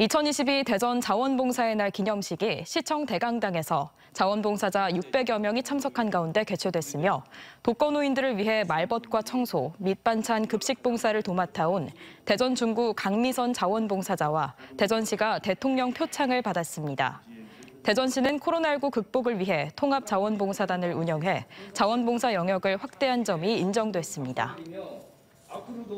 2022 대전 자원봉사의 날 기념식이 시청 대강당에서 자원봉사자 600여 명이 참석한 가운데 개최됐으며 독거노인들을 위해 말벗과 청소, 밑반찬 급식 봉사를 도맡아온 대전 중구 강미선 자원봉사자와 대전시가 대통령 표창을 받았습니다. 대전시는 코로나19 극복을 위해 통합자원봉사단을 운영해 자원봉사 영역을 확대한 점이 인정됐습니다.